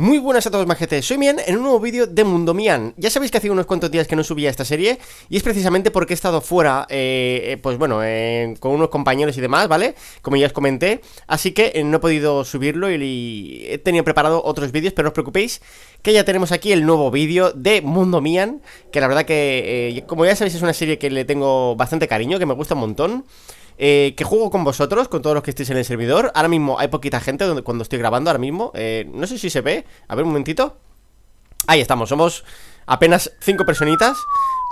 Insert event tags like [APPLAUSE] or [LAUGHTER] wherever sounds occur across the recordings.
Muy buenas a todos majetes, soy Mian en un nuevo vídeo de Mundo Mian Ya sabéis que hace unos cuantos días que no subía esta serie Y es precisamente porque he estado fuera, eh, eh, pues bueno, eh, con unos compañeros y demás, ¿vale? Como ya os comenté Así que no he podido subirlo y he tenido preparado otros vídeos Pero no os preocupéis que ya tenemos aquí el nuevo vídeo de Mundo Mian Que la verdad que, como ya sabéis, es una serie que le tengo bastante cariño, que me gusta un montón eh, que juego con vosotros, con todos los que estéis en el servidor. Ahora mismo hay poquita gente cuando estoy grabando, ahora mismo. Eh, no sé si se ve. A ver un momentito. Ahí estamos, somos apenas cinco personitas.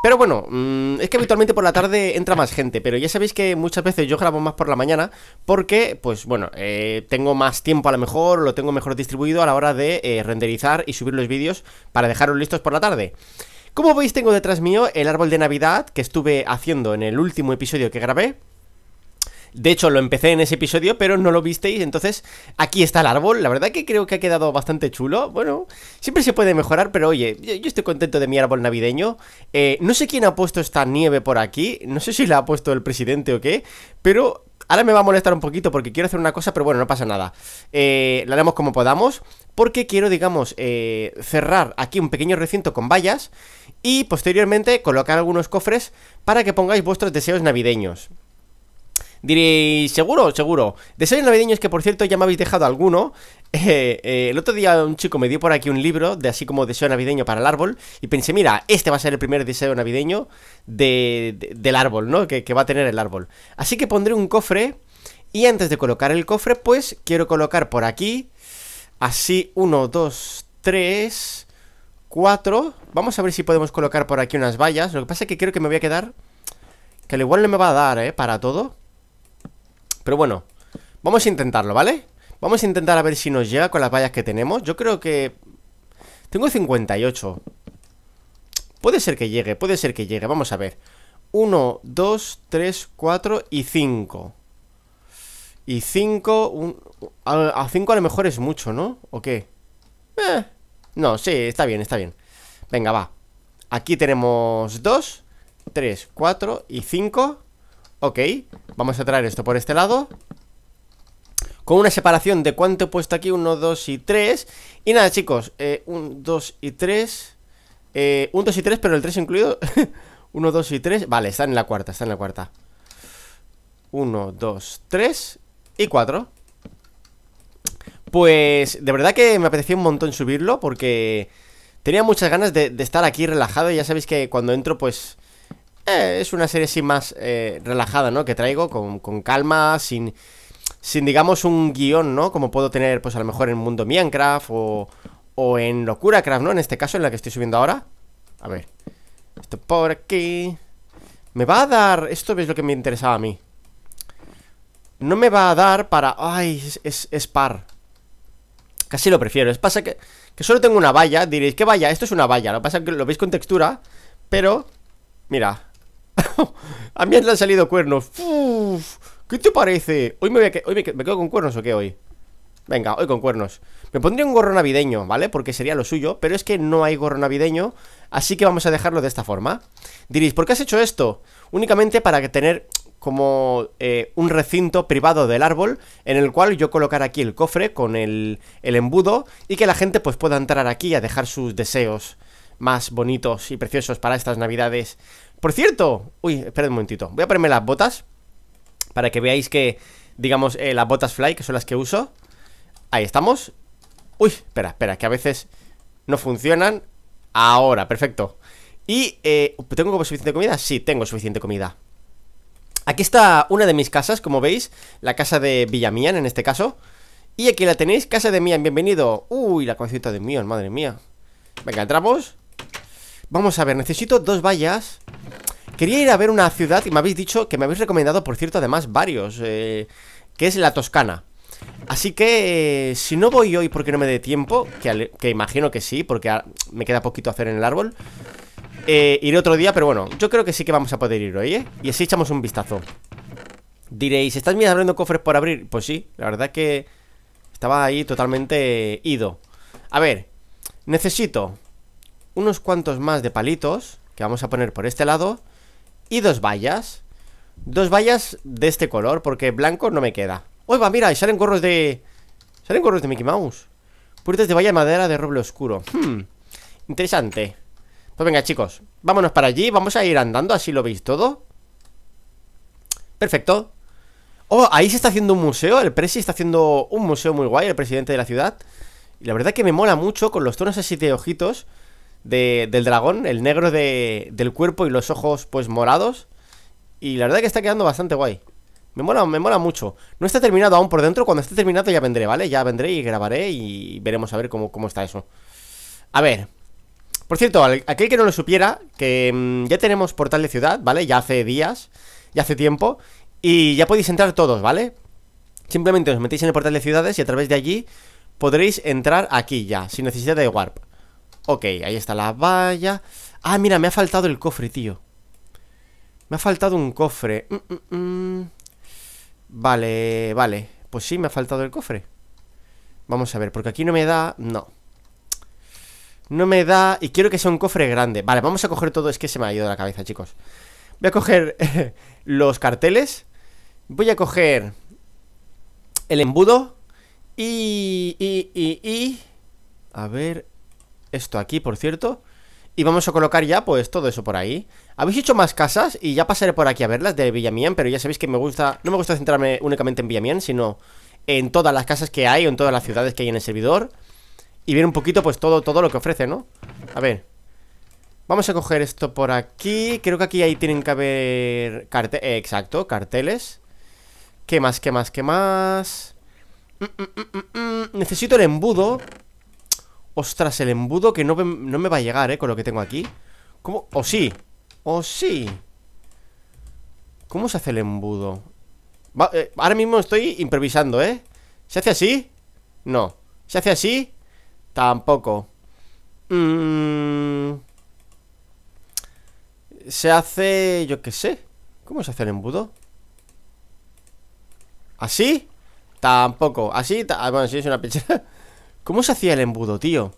Pero bueno, mm, es que habitualmente por la tarde entra más gente, pero ya sabéis que muchas veces yo grabo más por la mañana porque, pues bueno, eh, tengo más tiempo a lo mejor, lo tengo mejor distribuido a la hora de renderizar y subir los vídeos para dejarlos listos por la tarde. Como veis tengo detrás mío el árbol de Navidad que estuve haciendo en el último episodio que grabé. De hecho, lo empecé en ese episodio, pero no lo visteis. Entonces, aquí está el árbol. La verdad que creo que ha quedado bastante chulo. Bueno, siempre se puede mejorar, pero oye, yo, estoy contento de mi árbol navideño. Eh, no sé quién ha puesto esta nieve por aquí. No sé si la ha puesto el presidente o qué. Pero Ahora me va a molestar un poquito porque quiero hacer una cosa, pero bueno, no pasa nada. Eh, la haremos como podamos, porque quiero, digamos, eh, cerrar aquí un pequeño recinto con vallas y posteriormente colocar algunos cofres para que pongáis vuestros deseos navideños. Diréis, seguro, seguro. navideño navideños que por cierto ya me habéis dejado alguno. [LAUGHS] Eh, eh, el otro día un chico me dio por aquí un libro de así como deseo navideño para el árbol y pensé, mira, este va a ser el primer deseo navideño de, del árbol, ¿no? Que, va a tener el árbol. Así que pondré un cofre y antes de colocar el cofre, pues quiero colocar por aquí, así, uno, dos, tres Cuatro Vamos a ver si podemos colocar por aquí unas vallas. Lo que pasa es que creo que me voy a quedar... Que al igual no me va a dar, ¿eh? Para todo. Pero bueno, vamos a intentarlo, ¿vale? Vamos a intentar a ver si nos llega con las vallas que tenemos Yo creo que... Tengo 58 Puede ser que llegue, puede ser que llegue Vamos a ver 1, 2, 3, 4 y 5 Y 5... A 5 a lo mejor es mucho, ¿no? ¿O qué? Eh, no, sí, está bien, está bien Venga, va Aquí tenemos 2 3, 4 y 5 Ok, vamos a traer esto por este lado Con una separación de cuánto he puesto aquí 1, 2 y 3 Y nada chicos, 1, eh, 2 y 3 1, 2 y 3, pero el 3 incluido 1, [LAUGHS] 2 y 3, vale, está en la cuarta, está en la cuarta 1, 2, 3 y 4 Pues de verdad que me apetecía un montón subirlo porque tenía muchas ganas de, de estar aquí relajado y Ya sabéis que cuando entro pues eh, es una serie sin más eh, relajada, ¿no? Que traigo con, calma, sin, sin, digamos, un guión, ¿no? Como puedo tener, pues a lo mejor en Mundo Minecraft o, en Locura Craft, ¿no? En este caso, en la que estoy subiendo ahora. A ver. Esto por aquí. Me va a dar... Esto es lo que me interesaba a mí. No me va a dar para... Ay, es, par. Casi lo prefiero. Es pasa que, solo tengo una valla. Diréis, ¿qué valla? Esto es una valla. Lo pasa que lo veis con textura. Pero... Mira, [LAUGHS] a mí me han salido cuernos. ¿Qué te parece? ¿Hoy, me, que... me, quedo con cuernos o qué hoy? Venga, hoy con cuernos. Me pondría un gorro navideño, ¿vale? Porque sería lo suyo, pero es que no hay gorro navideño, así que vamos a dejarlo de esta forma. Diréis, ¿por qué has hecho esto? Únicamente para tener como eh, un recinto privado del árbol en el cual yo colocar aquí el cofre con el, el embudo y que la gente pues pueda entrar aquí a dejar sus deseos más bonitos y preciosos para estas navidades. Por cierto, uy, esperad un momentito Voy a ponerme las botas Para que veáis que, digamos, eh, las botas fly Que son las que uso Ahí estamos Uy, espera, espera, que a veces no funcionan Ahora, perfecto Y, eh, ¿tengo suficiente comida? Sí, tengo suficiente comida Aquí está una de mis casas, como veis La casa de Villamian, en este caso Y aquí la tenéis, casa de Mian, bienvenido Uy, la concierta de Mian, madre mía Venga, entramos Vamos a ver, necesito dos vallas Quería ir a ver una ciudad y me habéis dicho, que me habéis recomendado, por cierto, además varios eh, Que es la Toscana Así que, eh, si no voy hoy porque no me dé tiempo que, imagino que sí, porque me queda poquito hacer en el árbol eh, Iré otro día, pero bueno, yo creo que sí que vamos a poder ir hoy, ¿eh? Y así echamos un vistazo Diréis, ¿estás mirando cofres por abrir? Pues sí, la verdad que estaba ahí totalmente eh, ido A ver, necesito unos cuantos más de palitos, que vamos a poner por este lado, y dos vallas. Dos vallas de este color, porque blanco no me queda. va mira! Y salen gorros de... Salen gorros de Mickey Mouse. Puertas de valla de madera de roble oscuro. Hmm, interesante. Pues venga, chicos, vámonos para allí. Vamos a ir andando, así lo veis todo. Perfecto. Oh, ahí se está haciendo un museo. El Presi está haciendo un museo muy guay, el presidente de la ciudad. Y la verdad que me mola mucho con los tonos así de ojitos del dragón, el negro de, del cuerpo y los ojos pues morados. Y la verdad que está quedando bastante guay. Me mola, me mola mucho. No está terminado aún por dentro. Cuando esté terminado ya vendré, ¿vale? Ya vendré y grabaré y veremos a ver cómo, cómo está eso. A ver. Por cierto, aquel que no lo supiera, que mm, ya tenemos portal de ciudad, ¿vale? Ya hace días, ya hace tiempo. Y ya podéis entrar todos, ¿vale? Simplemente os metéis en el portal de ciudades y a través de allí podréis entrar aquí ya, sin necesidad de warp. Ok, ahí está la valla Ah, mira, me ha faltado el cofre, tío Me ha faltado un cofre mm, mm, mm. Vale, vale Pues sí, me ha faltado el cofre Vamos a ver, porque aquí no me da... No No me da... Y quiero que sea un cofre grande Vale, vamos a coger todo... Es que se me ha ido la cabeza, chicos Voy a coger [LAUGHS] los carteles Voy a coger el embudo y, y, y... A ver, esto aquí, por cierto Y vamos a colocar ya, pues, todo eso por ahí Habéis hecho más casas y ya pasaré por aquí a verlas de Villamien Pero ya sabéis que me gusta, no me gusta centrarme únicamente en Villamien Sino en todas las casas que hay o en todas las ciudades que hay en el servidor Y ver un poquito, pues, todo, todo lo que ofrece, ¿no? A ver Vamos a coger esto por aquí Creo que aquí ahí tienen que haber carte eh, Exacto, carteles ¿Qué más, qué más, qué más? Mm, mm, mm, Necesito el embudo Ostras, el embudo que no, me va a llegar, ¿eh? Con lo que tengo aquí ¿Cómo? ¿O sí? ¿O sí? ¿Cómo se hace el embudo? Eh, ahora mismo estoy improvisando, ¿eh? ¿Se hace así? No ¿Se hace así? Tampoco mm. Se hace... Yo qué sé ¿Cómo se hace el embudo? ¿Así? Tampoco ¿Así? Ah, bueno, sí, es una pichera ¿Cómo se hacía el embudo, tío?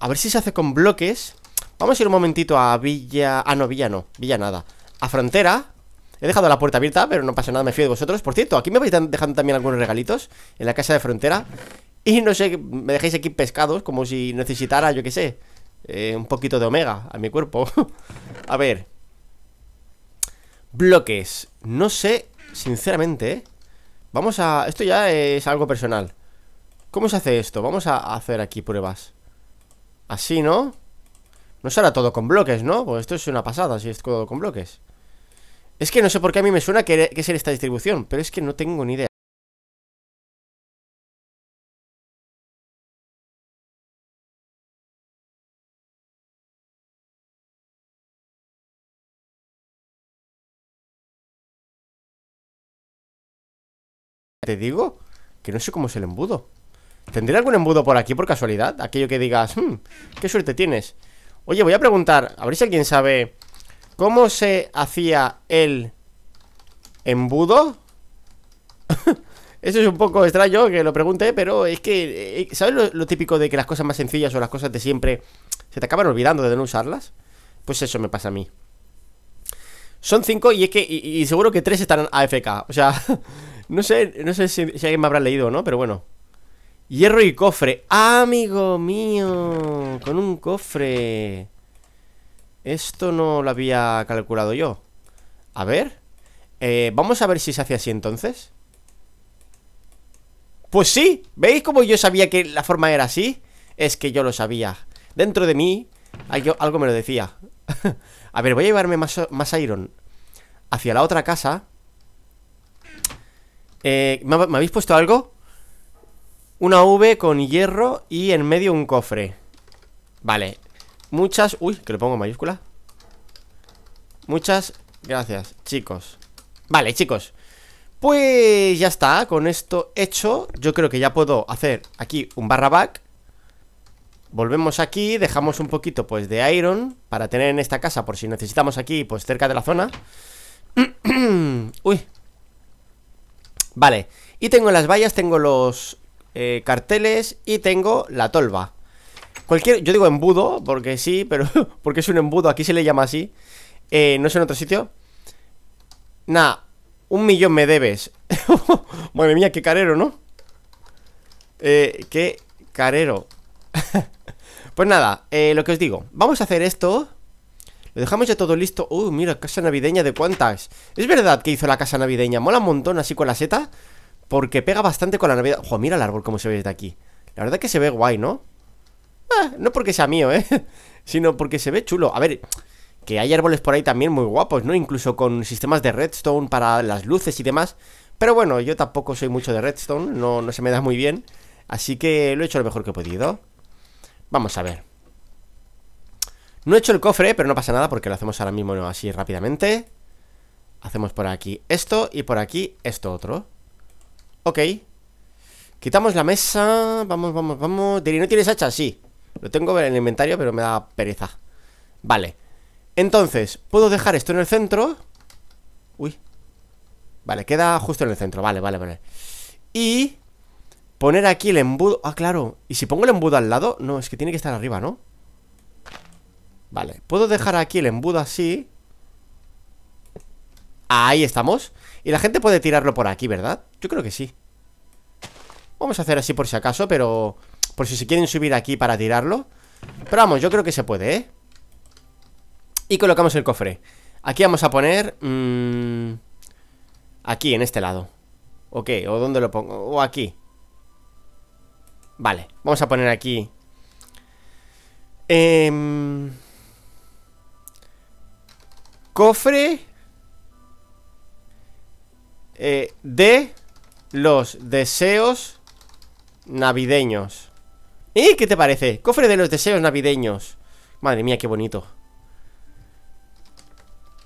A ver si se hace con bloques Vamos a ir un momentito a Villa... Ah, no, Villa no, Villa nada A Frontera He dejado la puerta abierta, pero no pasa nada, me fío de vosotros Por cierto, aquí me vais dejando también algunos regalitos En la casa de Frontera Y no sé, me dejáis aquí pescados Como si necesitara, yo qué sé eh, Un poquito de omega a mi cuerpo [LAUGHS] A ver Bloques No sé, sinceramente, ¿eh? Vamos a... Esto ya es algo personal ¿Cómo se hace esto? Vamos a hacer aquí pruebas Así, ¿no? No será todo con bloques, ¿no? Pues esto es una pasada si es todo con bloques Es que no sé por qué a mí me suena que, que esta distribución Pero es que no tengo ni idea Te digo que no sé cómo es el embudo ¿Tendré algún embudo por aquí por casualidad? Aquello que digas, hmm, qué suerte tienes Oye, voy a preguntar, a ver si alguien sabe ¿Cómo se hacía el embudo? [LAUGHS] Eso es un poco extraño que lo pregunte, pero es que, eh, ¿sabes lo, típico de que las cosas más sencillas o las cosas de siempre se te acaban olvidando de no usarlas? Pues eso me pasa a mí. Son cinco y es que, y, seguro que tres están AFK. O sea, [LAUGHS] No sé, no sé si, alguien me habrá leído o no, pero bueno. Hierro y cofre. ¡Amigo mío! Con un cofre. Esto no lo había calculado yo. A ver. Eh, vamos a ver si se hace así entonces. Pues sí. ¿Veis cómo yo sabía que la forma era así? Es que yo lo sabía. Dentro de mí, algo, algo me lo decía. [LAUGHS] a ver, voy a llevarme más, más iron hacia la otra casa. Eh, ¿me, habéis puesto algo? Una V con hierro y en medio un cofre Vale Muchas... Uy, que le pongo mayúscula Muchas gracias, chicos Vale, chicos Pues ya está, con esto hecho Yo creo que ya puedo hacer aquí un barra back Volvemos aquí, dejamos un poquito pues de iron Para tener en esta casa por si necesitamos aquí pues cerca de la zona [CLEARS THROAT] Uy, Vale, y tengo las vallas, tengo los eh, carteles y tengo la tolva Cualquier, yo digo embudo, porque sí, pero [LAUGHS] porque es un embudo, aquí se le llama así eh, No es en otro sitio Nada, un millón me debes [LAUGHS] Madre mía, qué carero, ¿no? Eh, qué carero [LAUGHS] Pues nada, eh, lo que os digo Vamos a hacer esto lo dejamos ya todo listo Uy, uh, mira, casa navideña de cuántas Es verdad que hizo la casa navideña Mola un montón así con la seta Porque pega bastante con la navidad Ojo, mira el árbol como se ve desde aquí La verdad que se ve guay, ¿no? Ah, no porque sea mío, ¿eh? [LAUGHS] Sino porque se ve chulo A ver, que hay árboles por ahí también muy guapos, ¿no? Incluso con sistemas de redstone para las luces y demás Pero bueno, yo tampoco soy mucho de redstone No, no se me da muy bien Así que lo he hecho lo mejor que he podido Vamos a ver no he hecho el cofre, pero no pasa nada porque lo hacemos ahora mismo así rápidamente. Hacemos por aquí esto y por aquí esto otro. Ok. Quitamos la mesa. Vamos, vamos, vamos. Diri, ¿no tienes hacha? Sí. Lo tengo en el inventario, pero me da pereza. Vale. Entonces, puedo dejar esto en el centro. Uy. Vale, queda justo en el centro. Vale, vale, vale. Y poner aquí el embudo. Ah, claro. ¿Y si pongo el embudo al lado? No, es que tiene que estar arriba, ¿no? Vale, puedo dejar aquí el embudo así Ahí estamos Y la gente puede tirarlo por aquí, ¿verdad? Yo creo que sí Vamos a hacer así por si acaso, pero... Por si se quieren subir aquí para tirarlo Pero vamos, yo creo que se puede, ¿eh? Y colocamos el cofre Aquí vamos a poner... Mm, aquí, en este lado Ok, o dónde lo pongo O aquí Vale, vamos a poner aquí eh, cofre eh, de los deseos navideños. ¿Eh? ¿Qué te parece? Cofre de los deseos navideños. Madre mía, qué bonito.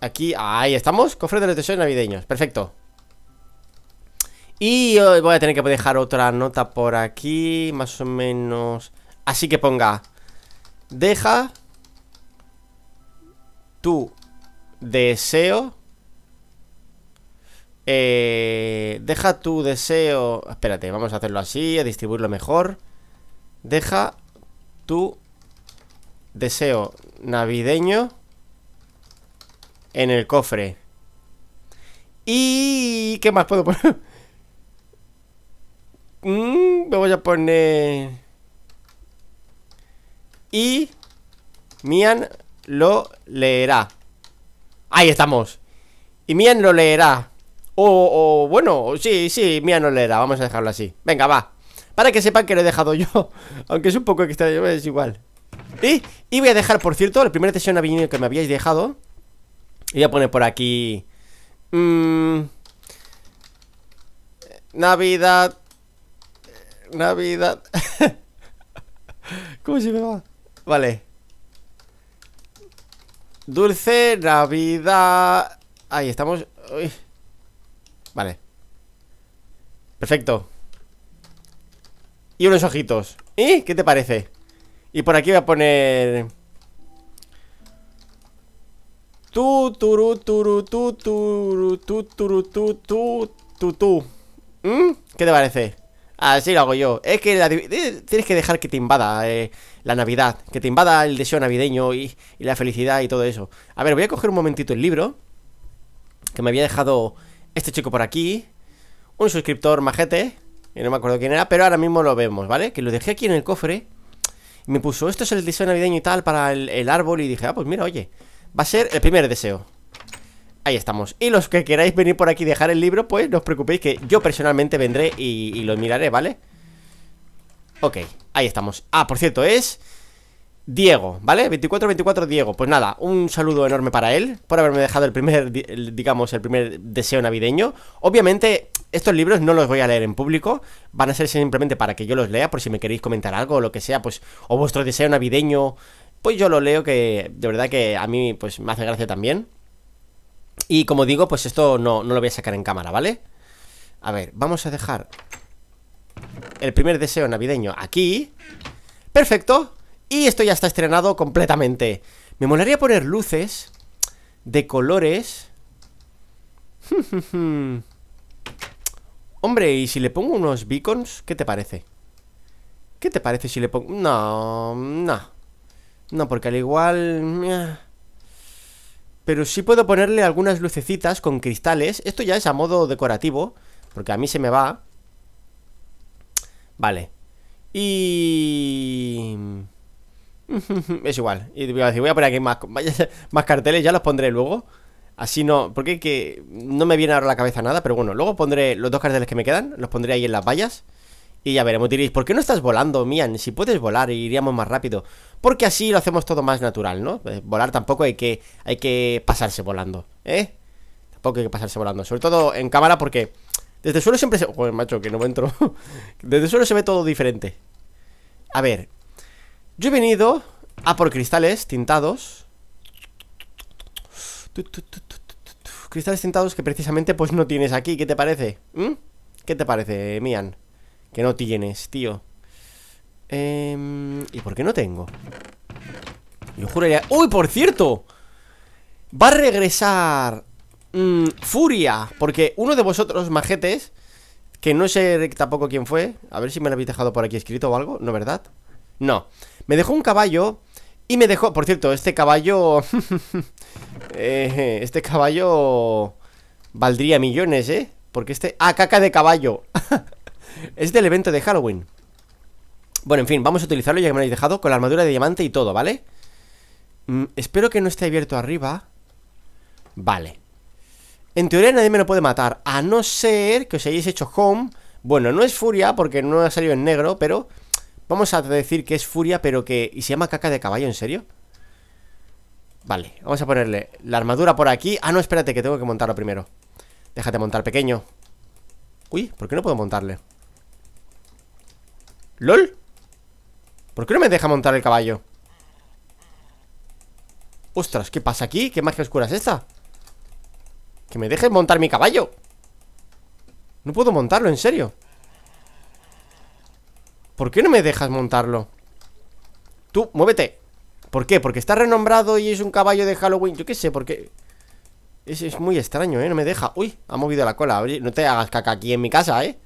Aquí, ahí estamos. Cofre de los deseos navideños. Perfecto. Y voy a tener que dejar otra nota por aquí, más o menos. Así que ponga, deja tú deseo. Eh, deja tu deseo. Espérate, vamos a hacerlo así, a distribuirlo mejor. Deja tu deseo navideño en el cofre. ¿Y qué más puedo poner? [LAUGHS] Mm, me voy a poner... Y... Mian lo leerá. Ahí estamos. Y Mía no leerá. O, bueno, sí, sí, Mía no leerá. Vamos a dejarlo así. Venga, va. Para que sepan que lo he dejado yo. [LAUGHS] Aunque es un poco extraño, es igual. Y, voy a dejar, por cierto, la primera sesión que me habíais dejado. Y voy a poner por aquí. Mmm, Navidad. Navidad. [LAUGHS] ¿Cómo se me va? Vale. Dulce Navidad. Ahí estamos. Vale. Perfecto. Y unos ojitos. ¿Eh? ¿Qué te parece? Y por aquí voy a poner... Tu, turu, turu, tu, turu, tu, ¿Mm? ¿Qué te parece? Así lo hago yo. Es que la... Eh, tienes que dejar que te invada. Eh la Navidad, que te invada el deseo navideño y, la felicidad y todo eso. A ver, voy a coger un momentito el libro, que me había dejado este chico por aquí, un suscriptor majete, y no me acuerdo quién era, pero ahora mismo lo vemos, ¿vale? Que lo dejé aquí en el cofre, y me puso, esto es el deseo navideño y tal para el, árbol, y dije, ah, pues mira, oye, va a ser el primer deseo. Ahí estamos. Y los que queráis venir por aquí y dejar el libro, pues no os preocupéis que yo personalmente vendré y, y lo miraré, ¿vale? Ok, ahí estamos Ah, por cierto, es... Diego, ¿vale? 2424 Diego Pues nada, un saludo enorme para él Por haberme dejado el primer, digamos, el primer deseo navideño Obviamente, estos libros no los voy a leer en público Van a ser simplemente para que yo los lea Por si me queréis comentar algo o lo que sea Pues, o vuestro deseo navideño Pues yo lo leo que, de verdad que a mí, pues me hace gracia también Y como digo, pues esto no, no lo voy a sacar en cámara, ¿vale? A ver, vamos a dejar el primer deseo navideño aquí. ¡Perfecto! Y esto ya está estrenado completamente. Me molaría poner luces de colores. [LAUGHS] Hombre, ¿y si le pongo unos beacons? ¿Qué te parece? ¿Qué te parece si le pongo...? No, no. No, porque al igual... Pero sí puedo ponerle algunas lucecitas con cristales. Esto ya es a modo decorativo, porque a mí se me va. Vale. Y... [LAUGHS] es igual. Y voy a decir, poner aquí [LAUGHS] más, carteles, ya los pondré luego. Así no, porque que no me viene ahora a la cabeza nada, pero bueno, luego pondré los dos carteles que me quedan, los pondré ahí en las vallas. Y ya veremos, diréis, ¿por qué no estás volando, Mian? Si puedes volar, iríamos más rápido. Porque así lo hacemos todo más natural, ¿no? Eh, volar tampoco hay que, hay que pasarse volando, ¿eh? Tampoco hay que pasarse volando. Sobre todo en cámara porque desde el suelo siempre se... Joder, macho, que no entro [LAUGHS] Desde el suelo se ve todo diferente A ver Yo he venido a por cristales tintados Cristales tintados que precisamente pues no tienes aquí ¿Qué te parece? ¿Mm? ¿Qué te parece, Mian? Que no tienes, tío em, ¿Y por qué no tengo? Yo juraría... ¡Uy, por cierto! Va a regresar Mm, furia. Porque uno de vosotros, majetes, que no sé tampoco quién fue, a ver si me lo habéis dejado por aquí escrito o algo, ¿no verdad? No, me dejó un caballo y me dejó, por cierto, este caballo... [LAUGHS] Eh, este caballo... Valdría millones, ¿eh? Porque este... Ah, caca de caballo. [LAUGHS] es del evento de Halloween. Bueno, en fin, vamos a utilizarlo ya que me lo habéis dejado con la armadura de diamante y todo, ¿vale? Mm, espero que no esté abierto arriba. Vale. En teoría nadie me lo puede matar, a no ser que os hayáis hecho home. Bueno, no es furia porque no ha salido en negro, pero vamos a decir que es furia, pero que... ¿Y se llama caca de caballo, en serio? Vale, vamos a ponerle la armadura por aquí. Ah, no, espérate, que tengo que montarlo primero. Déjate montar, pequeño. Uy, ¿por qué no puedo montarle? ¿Lol? ¿Por qué no me deja montar el caballo? Ostras, ¿qué pasa aquí? ¿Qué magia oscura es esta? Que me dejes montar mi caballo No puedo montarlo, en serio ¿Por qué no me dejas montarlo? Tú, muévete ¿Por qué? ¿Porque está renombrado y es un caballo de Halloween? Yo qué sé, porque... Es, es muy extraño, ¿eh? No me deja Uy, ha movido la cola no te hagas caca aquí en mi casa, ¿eh?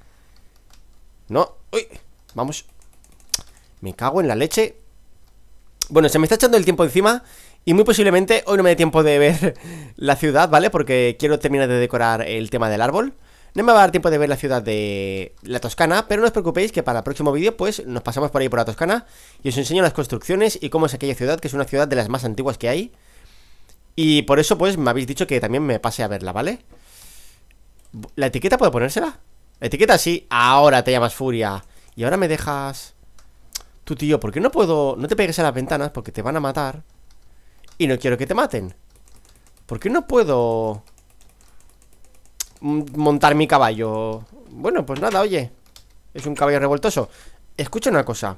No, uy Vamos Me cago en la leche Bueno, se me está echando el tiempo encima y muy posiblemente hoy no me dé tiempo de ver la ciudad, ¿vale? Porque quiero terminar de decorar el tema del árbol. No me va a dar tiempo de ver la ciudad de la Toscana, pero no os preocupéis que para el próximo vídeo pues nos pasamos por ahí por la Toscana y os enseño las construcciones y cómo es aquella ciudad, que es una ciudad de las más antiguas que hay. Y por eso pues me habéis dicho que también me pase a verla, ¿vale? ¿La etiqueta puedo ponérsela? ¿La etiqueta sí? Ahora te llamas Furia. Y ahora me dejas... Tu tío, ¿por qué no puedo...? No te pegues a las ventanas porque te van a matar. Y no quiero que te maten ¿Por qué no puedo montar mi caballo? Bueno, pues nada, oye Es un caballo revoltoso Escucha una cosa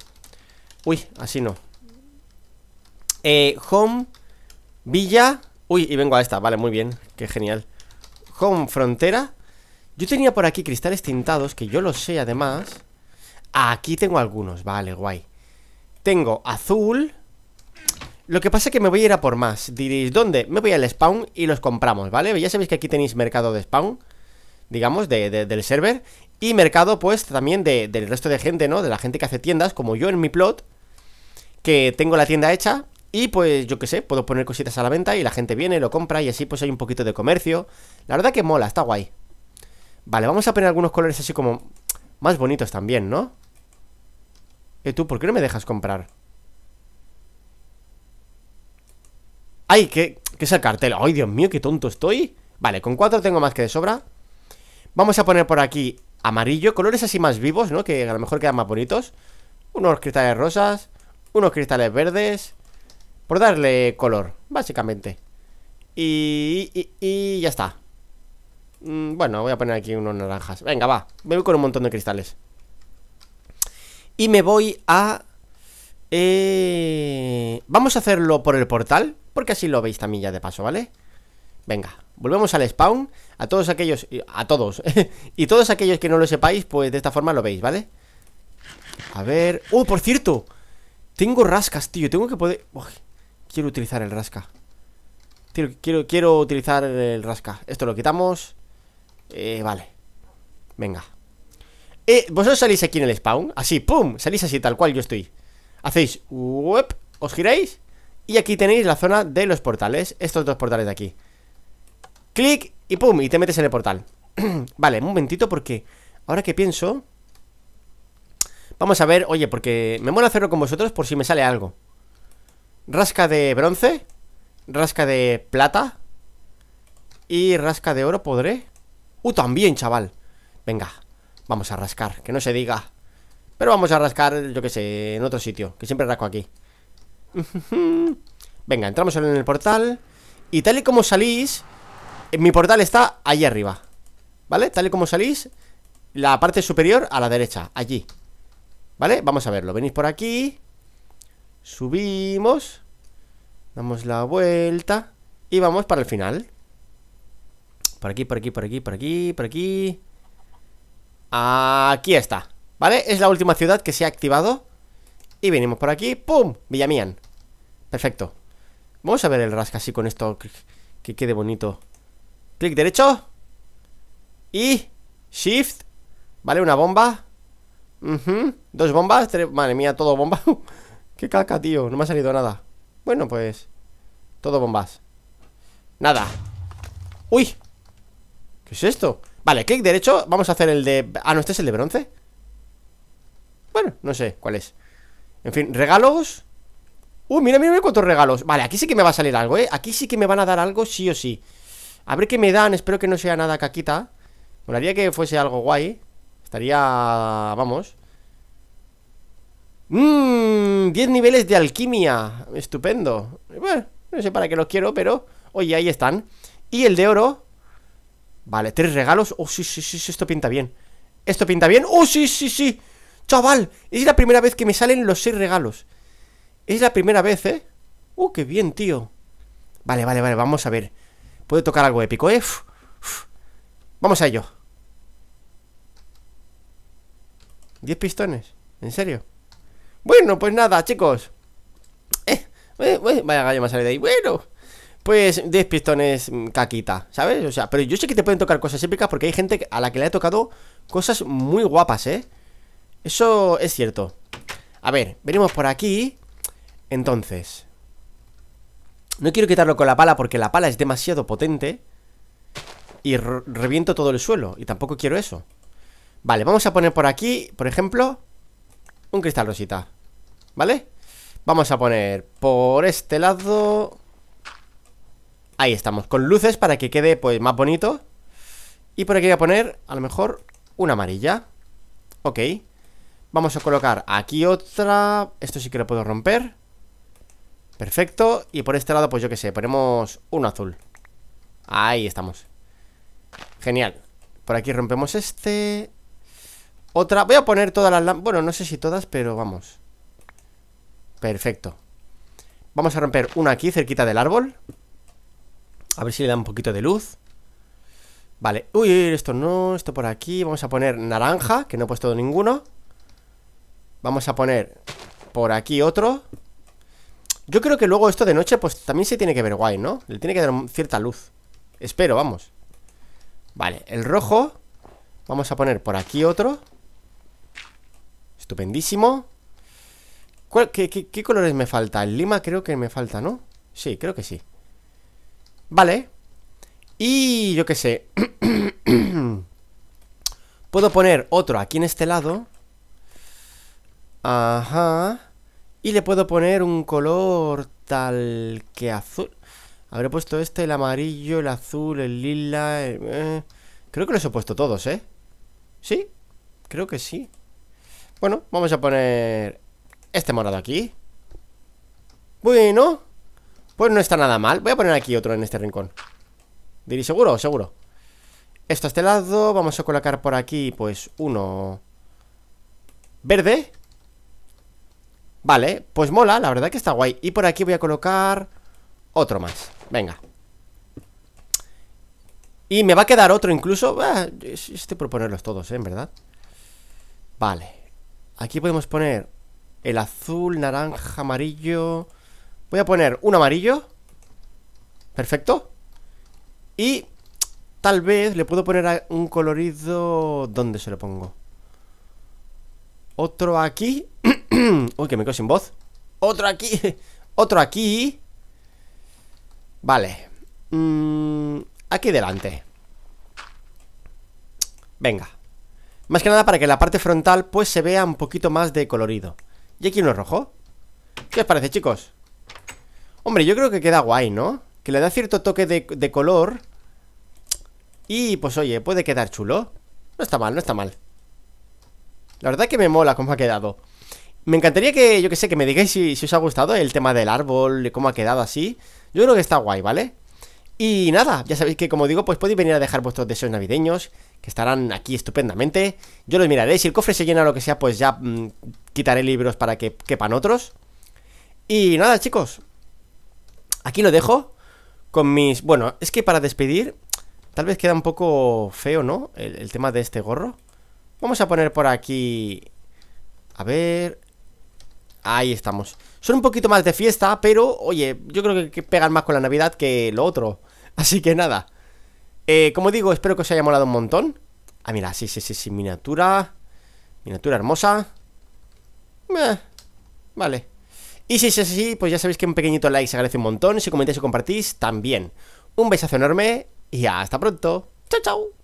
Uy, así no eh, Home Villa Uy, y vengo a esta, vale, muy bien Qué genial Home Frontera Yo tenía por aquí cristales tintados Que yo lo sé, además Aquí tengo algunos, vale, guay Tengo azul lo que pasa es que me voy a ir a por más. Diréis, ¿dónde? Me voy al spawn y los compramos, ¿vale? Ya sabéis que aquí tenéis mercado de spawn, digamos, de, del server. Y mercado, pues, también del resto de gente, ¿no? De la gente que hace tiendas, como yo en mi plot, que tengo la tienda hecha. Y pues, yo qué sé, puedo poner cositas a la venta y la gente viene, lo compra y así pues hay un poquito de comercio. La verdad que mola, está guay. Vale, vamos a poner algunos colores así como más bonitos también, ¿no? ¿Y eh, tú por qué no me dejas comprar? ¡Ay, qué, qué es el cartel! ¡Ay, Dios mío, qué tonto estoy! Vale, con cuatro tengo más que de sobra Vamos a poner por aquí amarillo Colores así más vivos, ¿no? Que a lo mejor quedan más bonitos Unos cristales rosas Unos cristales verdes Por darle color, básicamente Y, y, y ya está mm, Bueno, voy a poner aquí unos naranjas Venga, va, me voy con un montón de cristales Y me voy a... Eh, vamos a hacerlo por el portal, porque así lo veis también ya de paso, ¿vale? Venga, volvemos al spawn, a todos aquellos, a todos, [LAUGHS] y todos aquellos que no lo sepáis, pues de esta forma lo veis, ¿vale? A ver, ¡oh, por cierto! Tengo rascas, tío, tengo que poder... quiero utilizar el rasca quiero, quiero, quiero utilizar el rasca Esto lo quitamos eh, Vale, venga eh, Vosotros salís aquí en el spawn Así, pum, salís así tal cual yo estoy Hacéis web, os giráis y aquí tenéis la zona de los portales Estos dos portales de aquí Clic y pum, y te metes en el portal [CLEARS THROAT] Vale, un momentito porque Ahora que pienso Vamos a ver, oye, porque Me mola hacerlo con vosotros por si me sale algo Rasca de bronce Rasca de plata Y rasca de oro podré Uh, también, chaval Venga, vamos a rascar Que no se diga pero vamos a rascar, yo que sé, en otro sitio Que siempre rasco aquí [LAUGHS] Venga, entramos en el portal Y tal y como salís eh, Mi portal está allí arriba ¿Vale? Tal y como salís La parte superior a la derecha, allí ¿Vale? Vamos a verlo, venís por aquí Subimos Damos la vuelta Y vamos para el final Por aquí, por aquí, por aquí, por aquí, por aquí Aquí está ¿Vale? Es la última ciudad que se ha activado Y venimos por aquí, ¡pum! Villamian Perfecto Vamos a ver el rasca así con esto Que quede bonito Clic derecho Y Shift Vale, una bomba Dos bombas, tres... Madre mía, todo bomba [LAUGHS] Qué caca, tío, no me ha salido nada Bueno, pues Todo bombas Nada Uy ¿Qué es esto? Vale, clic derecho Vamos a hacer el de... Ah, no, este es el de bronce bueno, no sé cuál es. En fin, regalos. uh, mira, mira, mira cuántos regalos. Vale, aquí sí que me va a salir algo, ¿eh? Aquí sí que me van a dar algo, sí o sí. A ver qué me dan. Espero que no sea nada caquita. gustaría que fuese algo guay. Estaría... Vamos. Mmm, 10 niveles de alquimia. Estupendo. Bueno, no sé para qué los quiero, pero... Oye, ahí están. Y el de oro. Vale, tres regalos. Oh, sí, sí, sí, sí, esto pinta bien. Esto pinta bien. Oh, sí, sí, sí. ¡Chaval! Es la primera vez que me salen los seis regalos. Es la primera vez, ¿eh? ¡Uh, qué bien, tío! Vale, vale, vale, vamos a ver. Puede tocar algo épico, ¿eh? Vamos a ello. ¿Diez pistones? ¿En serio? Bueno, pues nada, chicos. Eh, eh, eh, vaya gallo me sale de ahí. Bueno, pues 10 pistones mm, caquita, ¿sabes? O sea, pero yo sé que te pueden tocar cosas épicas porque hay gente a la que le ha tocado cosas muy guapas, ¿eh? Eso es cierto A ver, venimos por aquí Entonces No quiero quitarlo con la pala porque la pala es demasiado potente Y reviento todo el suelo Y tampoco quiero eso Vale, vamos a poner por aquí, por ejemplo Un cristal rosita ¿Vale? Vamos a poner por este lado Ahí estamos, con luces para que quede pues más bonito Y por aquí voy a poner, a lo mejor, una amarilla Ok Vamos a colocar aquí otra Esto sí que lo puedo romper Perfecto, y por este lado, pues yo qué sé Ponemos uno azul Ahí estamos Genial, por aquí rompemos este Otra, voy a poner todas las Bueno, no sé si todas, pero vamos Perfecto Vamos a romper una aquí, cerquita del árbol A ver si le da un poquito de luz Vale, uy, esto no, esto por aquí Vamos a poner naranja, que no he puesto ninguno Vamos a poner por aquí otro Yo creo que luego esto de noche Pues también se tiene que ver guay, ¿no? Le tiene que dar cierta luz Espero, vamos Vale, el rojo Vamos a poner por aquí otro Estupendísimo qué, colores me falta? El lima creo que me falta, ¿no? Sí, creo que sí Vale Y yo qué sé [COUGHS] Puedo poner otro aquí en este lado Ajá. Y le puedo poner un color tal que azul. Habré puesto este, el amarillo, el azul, el lila... Eh, eh. Creo que los he puesto todos, ¿eh? ¿Sí? Creo que sí. Bueno, vamos a poner este morado aquí. Bueno, pues no está nada mal. Voy a poner aquí otro en este rincón. Dirí, seguro, seguro. Esto a este lado. Vamos a colocar por aquí, pues, uno... Verde. Vale, pues mola, la verdad que está guay Y por aquí voy a colocar otro más Venga Y me va a quedar otro incluso ah, Estoy por ponerlos todos, ¿eh? En verdad Vale Aquí podemos poner el azul, naranja, amarillo Voy a poner un amarillo Perfecto Y tal vez le puedo poner un colorido ¿Dónde se lo pongo? Otro aquí [CLEARS THROAT] Uy, que me quedo sin voz Otro aquí [LAUGHS] Otro aquí Vale mm, Aquí delante Venga Más que nada para que la parte frontal Pues se vea un poquito más de colorido ¿Y aquí uno rojo? ¿Qué os parece, chicos? Hombre, yo creo que queda guay, ¿no? Que le da cierto toque de, color Y, pues oye, puede quedar chulo No está mal, no está mal La verdad que me mola cómo ha quedado me encantaría que, yo que sé, que me digáis si, os ha gustado el tema del árbol, cómo ha quedado así. Yo creo que está guay, ¿vale? Y nada, ya sabéis que como digo, pues podéis venir a dejar vuestros deseos navideños, que estarán aquí estupendamente. Yo los miraré, si el cofre se llena o lo que sea, pues ya mm, quitaré libros para que quepan otros. Y nada, chicos, aquí lo dejo con mis... Bueno, es que para despedir, tal vez queda un poco feo, ¿no? el tema de este gorro. Vamos a poner por aquí... A ver... Ahí estamos Son un poquito más de fiesta, pero oye, yo creo que pegan más con la Navidad que lo otro [LAUGHS] Así que nada eh, Como digo, espero que os haya molado un montón Ah, mira, sí, sí, sí, sí, miniatura Miniatura hermosa eh, Vale Y si es así, pues ya sabéis que un pequeñito like se agradece un montón Si comentáis y compartís, también Un besazo enorme y hasta pronto Chao, chao